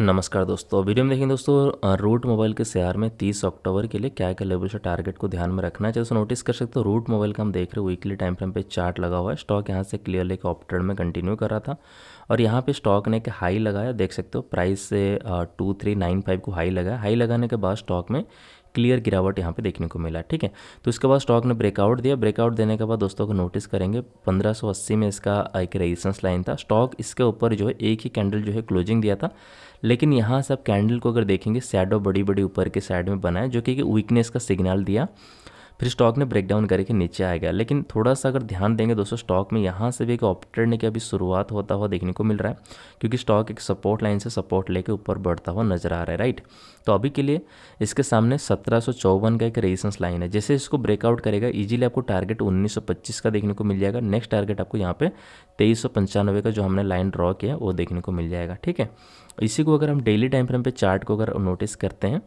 नमस्कार दोस्तों वीडियो में देखेंगे दोस्तों रूट मोबाइल के शेयर में 30 अक्टूबर के लिए क्या क्या लेवल से टारगेट को ध्यान में रखना चाहिए दोस्तों नोटिस कर सकते हो रूट मोबाइल का हम देख रहे हैं वीकली टाइम फ्रेम पे चार्ट लगा हुआ है स्टॉक यहाँ से क्लियर लेकर ऑप्टेड में कंटिन्यू कर रहा था और यहाँ पे स्टॉक ने एक हाई लगाया देख सकते हो प्राइस से टू थ्री नाइन फाइव को हाई लगाया हाई लगाने के बाद स्टॉक में क्लियर गिरावट यहाँ पे देखने को मिला ठीक है तो इसके बाद स्टॉक ने ब्रेकआउट दिया ब्रेकआउट देने के बाद दोस्तों को नोटिस करेंगे 1580 में इसका एक रेजिस्टेंस लाइन था स्टॉक इसके ऊपर जो है एक ही कैंडल जो है क्लोजिंग दिया था लेकिन यहाँ से आप कैंडल को अगर देखेंगे सैडो बड़ी बड़ी ऊपर के साइड में बनाए जो कि वीकनेस का सिग्नल दिया फिर स्टॉक ने ब्रेक डाउन करके नीचे आ गया लेकिन थोड़ा सा अगर ध्यान देंगे दोस्तों स्टॉक में यहाँ से भी एक ऑपरेटर ने की अभी शुरुआत होता हुआ देखने को मिल रहा है क्योंकि स्टॉक एक सपोर्ट लाइन से सपोर्ट लेके ऊपर बढ़ता हुआ नजर आ रहा है राइट तो अभी के लिए इसके सामने सत्रह का एक रेजिस्टेंस लाइन है जैसे इसको ब्रेकआउट करेगा ईजिली आपको टारगेट उन्नीस का देखने को मिल जाएगा नेक्स्ट टारगेट आपको यहाँ पे तेईस का जो हमने लाइन ड्रॉ किया वो देखने को मिल जाएगा ठीक है इसी को अगर हम डेली टाइम फ्रेम पे चार्ट को अगर नोटिस करते हैं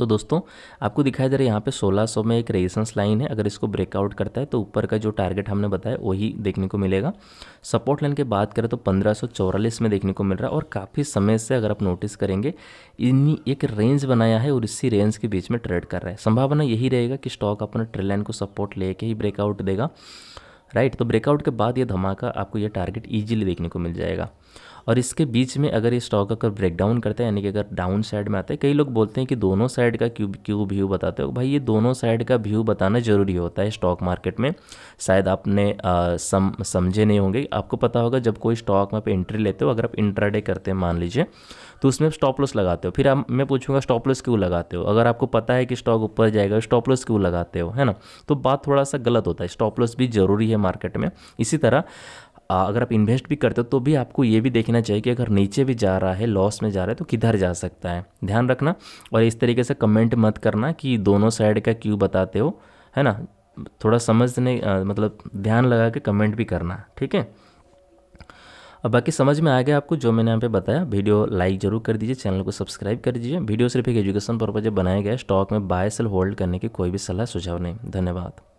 तो दोस्तों आपको दिखाई दे रहा है यहाँ पे 1600 में एक रेजिस्टेंस लाइन है अगर इसको ब्रेकआउट करता है तो ऊपर का जो टारगेट हमने बताया वही देखने को मिलेगा सपोर्ट लाइन की बात करें तो पंद्रह में देखने को मिल रहा है और काफ़ी समय से अगर आप नोटिस करेंगे इन्हीं एक रेंज बनाया है और इसी रेंज के बीच में ट्रेड कर रहा है संभावना यही रहेगा कि स्टॉक अपने ट्रेड लाइन को सपोर्ट लेके ही ब्रेकआउट देगा राइट तो ब्रेकआउट के बाद ये धमाका आपको ये टारगेट ईजिली देखने को मिल जाएगा और इसके बीच में अगर ये स्टॉक अगर ब्रेक डाउन करता है यानी कि अगर डाउन साइड में आता है कई लोग बोलते हैं कि दोनों साइड का क्यों क्यों व्यू बताते हो भाई ये दोनों साइड का व्यू बताना ज़रूरी होता है स्टॉक मार्केट में शायद आपने आ, सम समझे नहीं होंगे आपको पता होगा जब कोई स्टॉक में आप एंट्री लेते हो अगर आप इंट्राडे करते हैं मान लीजिए तो उसमें आप स्टॉप लॉस लगाते हो फिर आप मैं पूछूंगा स्टॉप लॉस क्यों लगाते हो अगर आपको पता है कि स्टॉक ऊपर जाएगा स्टॉप लॉस क्यों लगाते हो है ना तो बात थोड़ा सा गलत होता है स्टॉप लॉस भी ज़रूरी है मार्केट में इसी तरह अगर आप इन्वेस्ट भी करते हो तो भी आपको ये भी देखना चाहिए कि अगर नीचे भी जा रहा है लॉस में जा रहा है तो किधर जा सकता है ध्यान रखना और इस तरीके से कमेंट मत करना कि दोनों साइड का क्यों बताते हो है ना थोड़ा समझने मतलब ध्यान लगा के कमेंट भी करना ठीक है अब बाकी समझ में आ गया आपको जो मैंने यहाँ पे बताया वीडियो लाइक जरूर कर दीजिए चैनल को सब्सक्राइब कर दीजिए वीडियो सिर्फ एक एजुकेशन पर्पज बनाया गया स्टॉक में बाय सेल होल्ड करने की कोई भी सलाह सुझाव नहीं धन्यवाद